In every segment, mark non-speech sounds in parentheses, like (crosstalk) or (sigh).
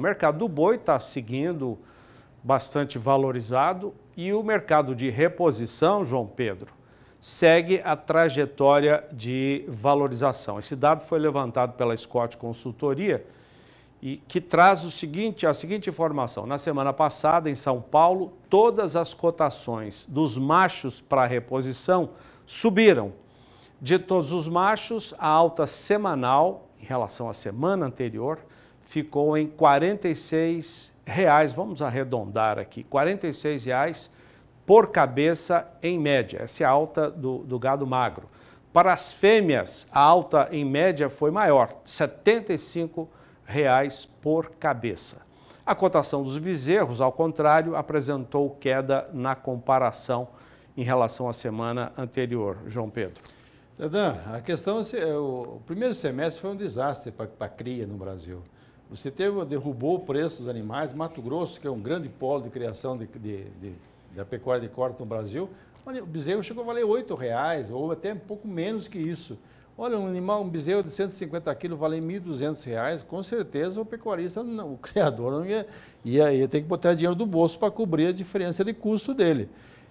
O mercado do boi está seguindo bastante valorizado e o mercado de reposição, João Pedro, segue a trajetória de valorização. Esse dado foi levantado pela Scott Consultoria e que traz o seguinte, a seguinte informação. Na semana passada, em São Paulo, todas as cotações dos machos para reposição subiram. De todos os machos, a alta semanal em relação à semana anterior ficou em R$ 46, reais, vamos arredondar aqui, R$ 46 reais por cabeça em média. Essa é a alta do, do gado magro. Para as fêmeas, a alta em média foi maior, R$ 75 reais por cabeça. A cotação dos bezerros, ao contrário, apresentou queda na comparação em relação à semana anterior. João Pedro. Dadan, a questão é, é o primeiro semestre foi um desastre para a cria no Brasil. Você teve, derrubou o preço dos animais. Mato Grosso, que é um grande polo de criação de, de, de da pecuária de corte no Brasil, o bezerro chegou a valer R$ reais ou até um pouco menos que isso. Olha, um animal, um bezerro de 150 quilos vale R$ reais. com certeza o pecuarista, não, o (laughs) criador, não ia, ia, ia ter que botar dinheiro do bolso para cobrir a diferença de custo dele.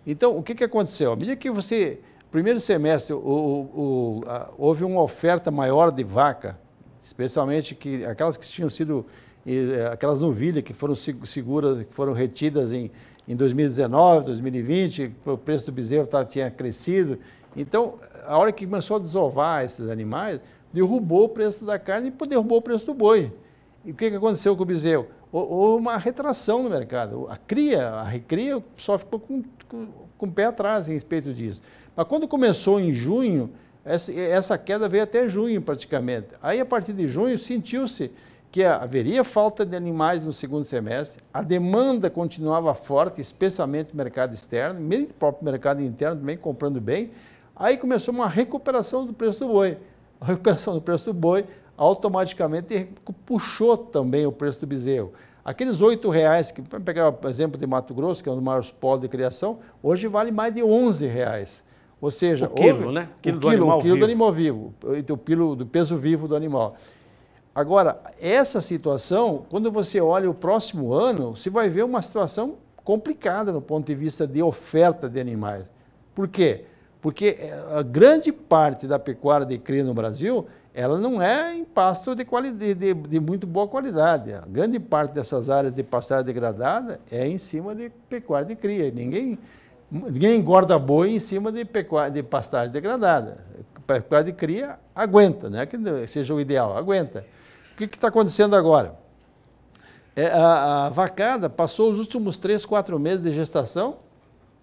Então, o que, que aconteceu? À medida que você, primeiro semestre, o, o, a, houve uma oferta maior de vaca, especialmente que aquelas que tinham sido é, aquelas novilhas que foram seguras, que foram retidas em, em 2019, 2020, o preço do bezerro tá, tinha crescido. Então, a hora que começou a desovar esses animais, derrubou o preço da carne e derrubou o preço do boi. E o que, que aconteceu com o bezerro? Houve uma retração no mercado. A cria, a recria, só ficou com, com, com o pé atrás em respeito disso. Mas quando começou em junho, essa queda veio até junho praticamente. Aí, a partir de junho, sentiu-se que haveria falta de animais no segundo semestre, a demanda continuava forte, especialmente no mercado externo, mesmo o próprio mercado interno também comprando bem. Aí começou uma recuperação do preço do boi. (laughs) A recuperação do preço do boi automaticamente puxou também o preço do bezerro. Aqueles R$ reais que, para pegar o exemplo de Mato Grosso, que é um dos maiores polos de criação, hoje vale mais de R$ reais. Ou seja, o quilo, houve, né? O quilo, o do, animal o quilo do, animal vivo. o quilo do peso vivo do animal. Agora, essa situação, quando você olha o próximo ano, você vai ver uma situação complicada no ponto de vista de oferta de animais. Por quê? Porque eh, a grande parte da pecuária de cria no Brasil, ela não é em pasto de, de, de muito boa qualidade. A grande parte dessas áreas de pastagem degradada é em cima de pecuária de cria. Ninguém Ninguém engorda boi em cima de, pecuária, de pastagem degradada. Pecuária de cria aguenta, não é que seja o ideal, aguenta. O que está acontecendo agora? É, a, a, vacada passou os últimos três, quatro meses de gestação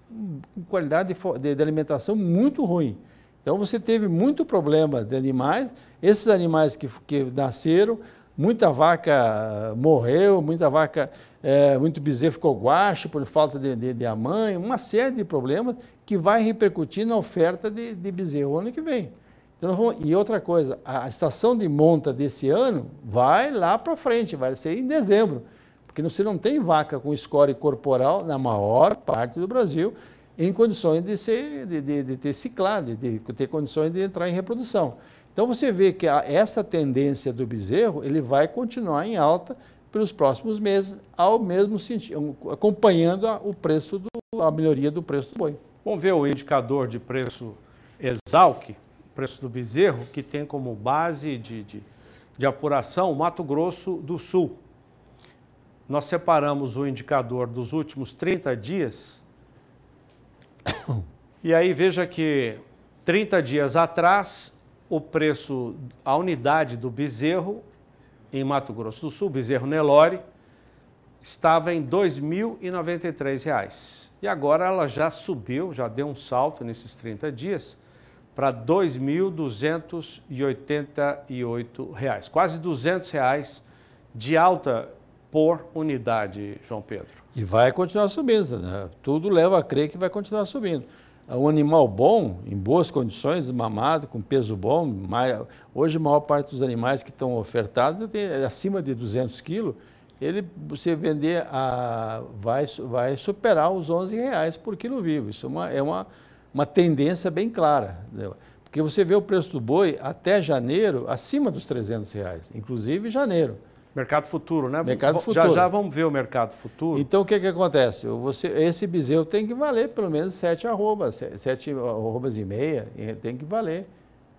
com qualidade de, de, de alimentação muito ruim. Então você teve muito problema de animais. Esses animais que, que nasceram, Muita vaca eh, morreu, muita vaca, é, muito bezerro ficou guache por falta de, de, de amanho, uma série de problemas que vai repercutir na oferta de, de bezerro ano que vem. Então, vamos, e outra coisa, a estação de monta desse ano vai lá para frente, vai ser em dezembro, porque você não tem vaca com score corporal na maior parte do Brasil em condições de, ser, de, de, de ter ciclado, de, de ter condições de entrar em reprodução. Então você vê que a, essa tendência do bezerro ele vai continuar em alta pelos próximos meses, ao mesmo sentido, acompanhando a, o preço do, a melhoria do preço do boi. Vamos ver o indicador de preço Exalc, preço do bezerro, que tem como base de, de, de apuração o Mato Grosso do Sul. Nós separamos o indicador dos últimos 30 dias. (coughs) E aí veja que 30 dias atrás o preço, a unidade do bezerro em Mato Grosso do Sul, bezerro Nelore, estava em R$ 2.093. E agora ela já subiu, já deu um salto nesses 30 dias, para R$ 2.288, quase R$ 200 reais de alta por unidade, João Pedro. E vai continuar subindo, né? tudo leva a crer que vai continuar subindo. É um animal bom, em boas condições, mamado, com peso bom. Mais, hoje, a maior parte dos animais que estão ofertados é acima de 200 quilos. Ele, você vender, a, vai, vai superar os 11 reais por quilo vivo. Isso é uma, é uma, uma tendência bem clara. Entendeu? Porque você vê o preço do boi até janeiro acima dos 300 reais, inclusive janeiro. Mercado futuro, né? Mercado já, futuro. Já já vamos ver o mercado futuro. Então o que, que acontece? Você, esse bezerro tem que valer pelo menos sete arrobas, sete arrobas e meia, tem que valer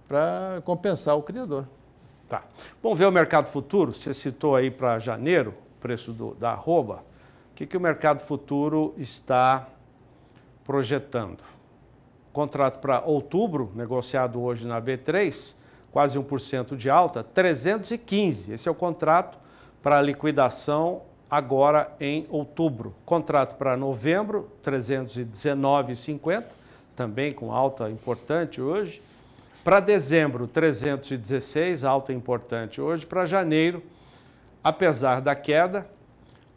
para compensar o criador. Tá. Vamos ver o mercado futuro. Você citou aí para janeiro, preço do, da arroba. O que, que o mercado futuro está projetando? Contrato para outubro, negociado hoje na B3, quase 1% de alta, 315. Esse é o contrato para liquidação agora em outubro. Contrato para novembro, 319,50, também com alta importante hoje. Para dezembro, 316, alta importante hoje. Para janeiro, apesar da queda,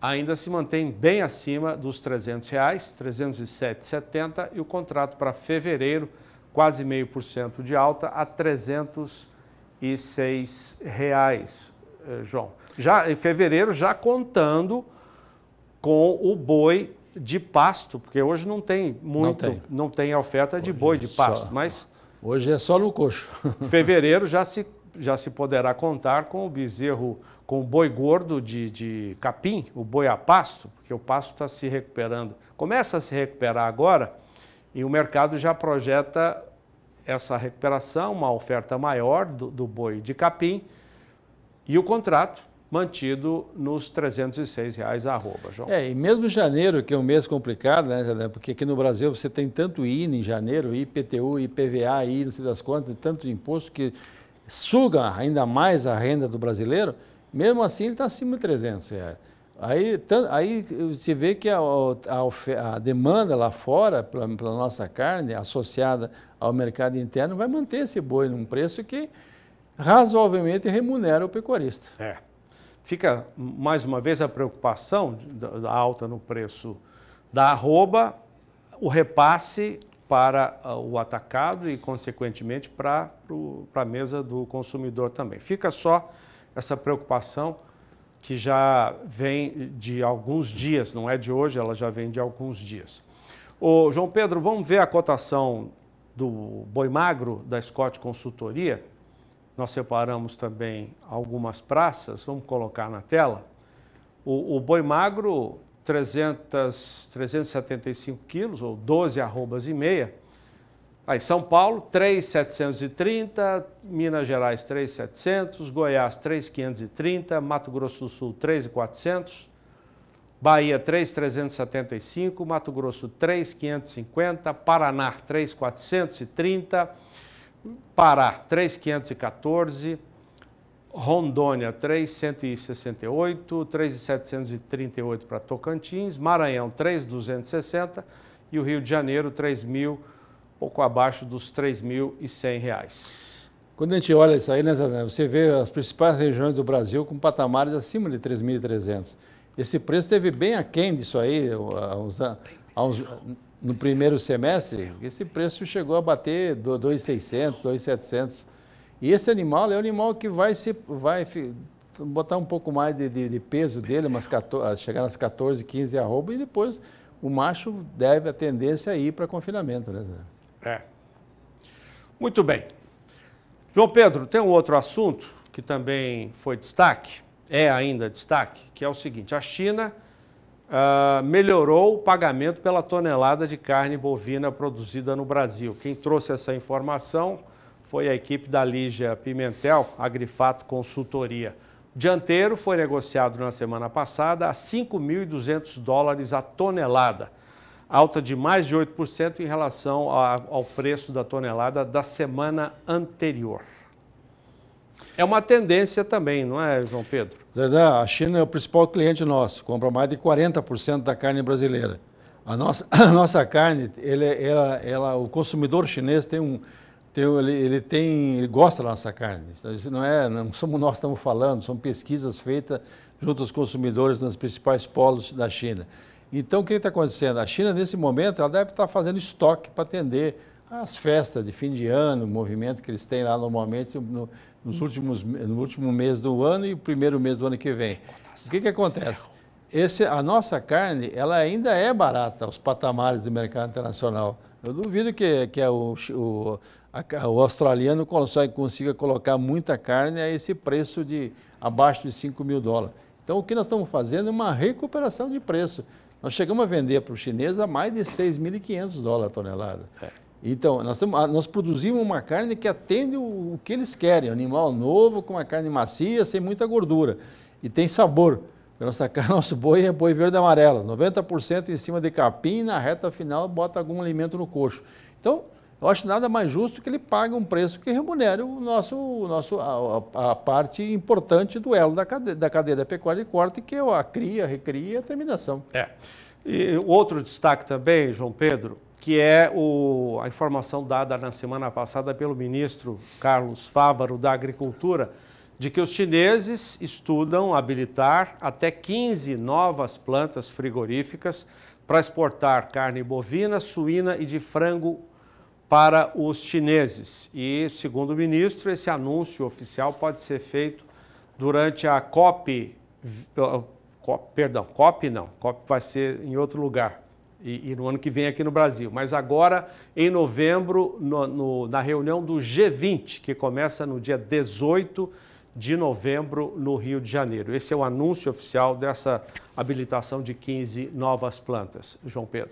ainda se mantém bem acima dos 300 reais, 307,70 e o contrato para fevereiro quase meio por cento de alta a 306 reais. Eh, João. Já em fevereiro, já contando com o boi de pasto, porque hoje não tem muito, não tem, não tem oferta hoje de boi é de pasto, só, mas hoje é só no coxo. fevereiro já se já se poderá contar com o bezerro, com o boi gordo de, de capim, o boi a pasto, porque o pasto está se recuperando. Começa a se recuperar agora e o mercado já projeta essa recuperação, uma oferta maior do, do boi de capim e o contrato mantido nos 306 reais arroba, João. É, e mesmo janeiro, que é um mês complicado, né, porque aqui no Brasil você tem tanto INE em janeiro, IPTU, IPVA, I, não sei das contas tanto imposto que suga ainda mais a renda do brasileiro, mesmo assim ele está acima de 300 reais. Aí, aí se vê que a, a, a demanda lá fora pela, pela nossa carne, associada ao mercado interno, vai manter esse boi num preço que razoavelmente remunera o pecuarista. É. Fica, mais uma vez, a preocupação da alta no preço da arroba, o repasse para ah, o atacado e, consequentemente, para a mesa do consumidor também. Fica só essa preocupação que já vem de alguns dias, não é de hoje, ela já vem de alguns dias. Ô, João Pedro, vamos ver a cotação do boi magro da Scott Consultoria? Nós separamos também algumas praças, vamos colocar na tela. O, o boi magro, 300, 375 quilos, ou 12 arrobas e meia. Aí, São Paulo, 3,730, Minas Gerais, 3,700, Goiás, 3,530, Mato Grosso do Sul, 3,400, Bahia, 3,375, Mato Grosso, 3,550, Paraná, 3,430, Pará, 3,514. Rondônia, 3,168. 3,738 para Tocantins. Maranhão, 3,260. E o Rio de Janeiro, 3.000, pouco abaixo dos R$ reais. Quando a gente olha isso aí, né, você vê as principais regiões do Brasil com patamares acima de 3.300. Esse preço esteve bem aquém disso aí há uns anos no primeiro semestre, esse preço chegou a bater 2,600, 2,700. E esse animal é um animal que vai se vai botar um pouco mais de, de, de peso dele, umas 14, ah, chegar nas 14, 15 arroba, e depois o macho deve a tendência a é ir para confinamento. Né? É. Muito bem. João Pedro, tem um outro assunto que também foi destaque, é ainda destaque, que é o seguinte: a China uh, melhorou o pagamento pela tonelada de carne bovina produzida no Brasil. Quem trouxe essa informação foi a equipe da Lígia Pimentel, Agrifato Consultoria. O dianteiro foi negociado na semana passada a 5.200 dólares a tonelada, alta de mais de 8% em relação ao preço da tonelada da semana anterior. É uma tendência também, não é, João Pedro? A China é o principal cliente nosso, compra mais de 40% da carne brasileira. A nossa, (coughs) a nossa carne, ele, ela, ela, o consumidor chinês tem um, tem, ele, ele, tem, ele gosta da nossa carne. Isso não é, não somos nós que estamos falando, são pesquisas feitas junto aos consumidores nos principais polos da China. Então, o que está acontecendo? A China, nesse momento, ela deve estar fazendo estoque para atender as festas de fim de ano, o movimento que eles têm lá normalmente no, nos últimos, no último mês do ano e o primeiro mês do ano que vem. O que, que acontece? Esse, a nossa carne, ela ainda é barata aos patamares do mercado internacional. Eu duvido que, que o, o, a, o australiano consiga colocar muita carne a esse preço de abaixo de 5 mil dólares. Então, o que nós estamos fazendo é uma recuperação de preço. Nós chegamos a vender para o chinês a mais de 6.500 dólares a tonelada. É. Então, nós, temos, nós produzimos uma carne que atende o, o que eles querem, animal novo, com uma carne macia, sem muita gordura. E tem sabor. Nossa carne, (laughs) nosso boi é boi verde e amarelo, 90% em cima de capim e na reta final bota algum alimento no coxo. Então, eu acho nada mais justo que ele pague um preço que remunere o nosso, o nosso, a, a, parte importante do elo da cadeia, da cadeia pecuária de corte, que é a cria, recria e a terminação. É. E outro destaque também, João Pedro, que é o, a informação dada na semana passada pelo ministro Carlos Fávaro da Agricultura, de que os chineses estudam habilitar até 15 novas plantas frigoríficas para exportar carne bovina, suína e de frango para os chineses. E, segundo o ministro, esse anúncio oficial pode ser feito durante a COP, COP perdão, COP não, COP vai ser em outro lugar, e, e, no ano que vem aqui no Brasil. Mas agora, em novembro, no, no, na reunião do G20, que começa no dia 18 de novembro no Rio de Janeiro. Esse é o anúncio oficial dessa habilitação de 15 novas plantas. João Pedro.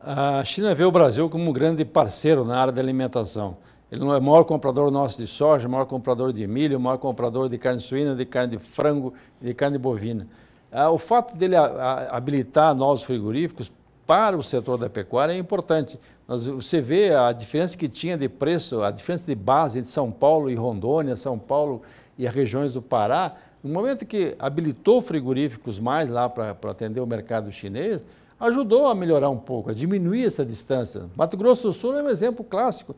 A China vê o Brasil como um grande parceiro na área da alimentação. Ele não é o maior comprador nosso de soja, o maior comprador de milho, o maior comprador de carne suína, de carne de frango, de carne bovina. Ah, o fato dele habilitar novos frigoríficos para o setor da pecuária é importante. Você vê a diferença que tinha de preço, a diferença de base entre São Paulo e Rondônia, São Paulo e as regiões do Pará. No momento que habilitou frigoríficos mais lá para atender o mercado chinês, ajudou a melhorar um pouco, a diminuir essa distância. Mato Grosso do Sul é um exemplo clássico.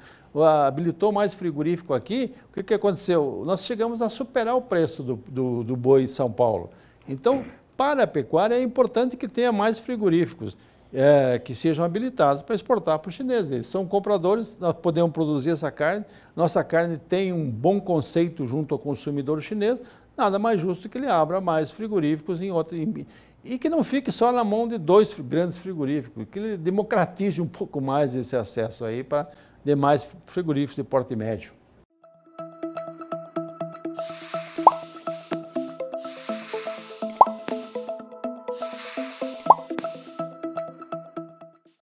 Habilitou mais frigorífico aqui, o que, que aconteceu? Nós chegamos a superar o preço do, do, do boi em São Paulo. Então, para a pecuária é importante que tenha mais frigoríficos é, que sejam habilitados para exportar para os chineses. Eles são compradores, nós podemos produzir essa carne, nossa carne tem um bom conceito junto ao consumidor chinês, nada mais justo que ele abra mais frigoríficos em outro, em, e que não fique só na mão de dois grandes frigoríficos, que ele democratize um pouco mais esse acesso aí para demais frigoríficos de porte médio.